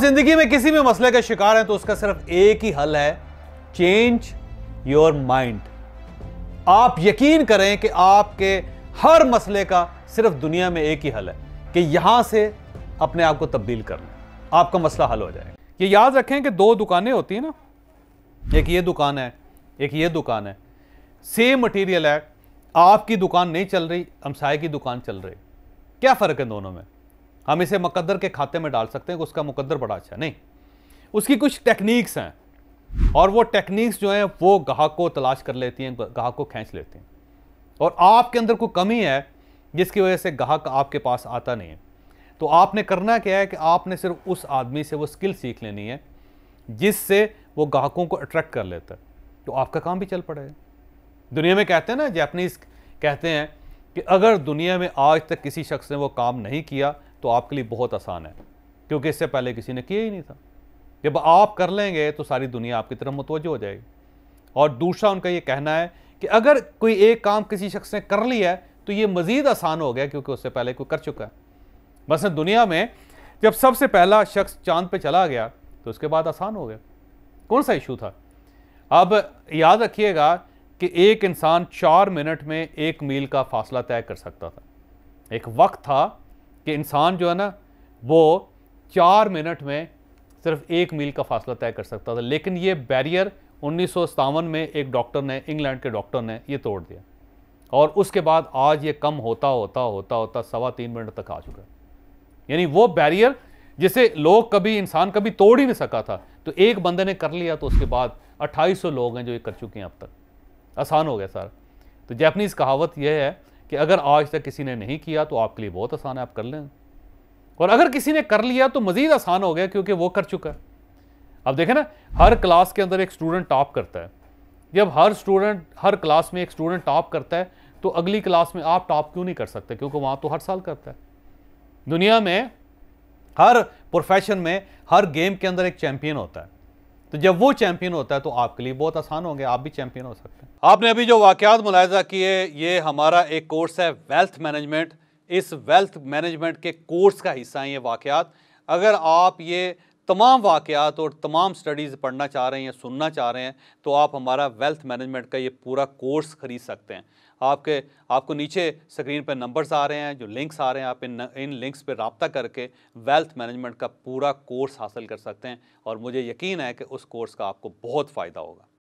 जिंदगी में किसी भी मसले का शिकार हैं तो उसका सिर्फ एक ही हल है चेंज योर माइंड आप यकीन करें कि आपके हर मसले का सिर्फ दुनिया में एक ही हल है कि यहां से अपने आप को तब्दील कर लें आपका मसला हल हो जाएगा ये याद रखें कि दो दुकानें होती हैं ना एक ये दुकान है एक ये दुकान है सेम मटेरियल है आपकी दुकान नहीं चल रही हमसाय की दुकान चल रही क्या फ़र्क है दोनों में हम इसे मुकद्दर के खाते में डाल सकते हैं कि उसका मुकद्दर बड़ा अच्छा नहीं उसकी कुछ टेक्निक्स हैं और वो टेक्निक्स जो हैं वो ग्राहक को तलाश कर लेती हैं ग्राहक को खींच लेती हैं और आपके अंदर कोई कमी है जिसकी वजह से ग्राहक आपके पास आता नहीं है तो आपने करना क्या है कि आपने सिर्फ उस आदमी से वो स्किल सीख लेनी है जिससे वो ग्राहकों को अट्रैक्ट कर लेता है तो आपका काम भी चल पड़ेगा दुनिया में कहते हैं ना जैपनीज कहते हैं कि अगर दुनिया में आज तक किसी शख्स ने वो काम नहीं किया तो आपके लिए बहुत आसान है क्योंकि इससे पहले किसी ने किया ही नहीं था जब आप कर लेंगे तो सारी दुनिया आपकी तरफ मुतवज हो जाएगी और दूसरा उनका ये कहना है कि अगर कोई एक काम किसी शख्स ने कर लिया है तो ये मज़ीद आसान हो गया क्योंकि उससे पहले कोई कर चुका है बस दुनिया में जब सबसे पहला शख्स चांद पर चला गया तो उसके बाद आसान हो गया कौन सा इशू था अब याद रखिएगा कि एक इंसान चार मिनट में एक मील का फासला तय कर सकता था एक वक्त था कि इंसान जो है ना वो चार मिनट में सिर्फ एक मील का फासला तय कर सकता था लेकिन ये बैरियर उन्नीस में एक डॉक्टर ने इंग्लैंड के डॉक्टर ने ये तोड़ दिया और उसके बाद आज ये कम होता होता होता होता सवा तीन मिनट तक आ चुका है यानी वो बैरियर जिसे लोग कभी इंसान कभी तोड़ ही नहीं सका था तो एक बंदे ने कर लिया तो उसके बाद 2800 लोग हैं जो ये कर चुके हैं अब तक आसान हो गया सर तो जैपनीज़ कहावत यह है कि अगर आज तक किसी ने नहीं किया तो आपके लिए बहुत आसान है आप कर लें और अगर किसी ने कर लिया तो मज़ीद आसान हो गया क्योंकि वो कर चुका है अब देखें ना हर क्लास के अंदर एक स्टूडेंट टॉप करता है जब हर स्टूडेंट हर क्लास में एक स्टूडेंट टॉप करता है तो अगली क्लास में आप टॉप क्यों नहीं कर सकते क्योंकि वहाँ तो हर साल करता है दुनिया में हर प्रोफेशन में हर गेम के अंदर एक चैम्पियन होता है तो जब वो चैंपियन होता है तो आपके लिए बहुत आसान होंगे आप भी चैंपियन हो सकते हैं आपने अभी जो वाक़ात मुलायजा किए ये हमारा एक कोर्स है वेल्थ मैनेजमेंट इस वेल्थ मैनेजमेंट के कोर्स का हिस्सा है ये वाक़ अगर आप ये तमाम वाक़ात और तमाम स्टडीज़ पढ़ना चाह रहे हैं सुनना चाह रहे हैं तो आप हमारा वेल्थ मैनेजमेंट का ये पूरा कोर्स ख़रीद सकते हैं आपके आपको नीचे स्क्रीन पर नंबर्स आ रहे हैं जो लिंक्स आ रहे हैं आप इन इन लिंक्स पर रबता करके वेल्थ मैनेजमेंट का पूरा कोर्स हासिल कर सकते हैं और मुझे यकीन है कि उस कोर्स का आपको बहुत फ़ायदा होगा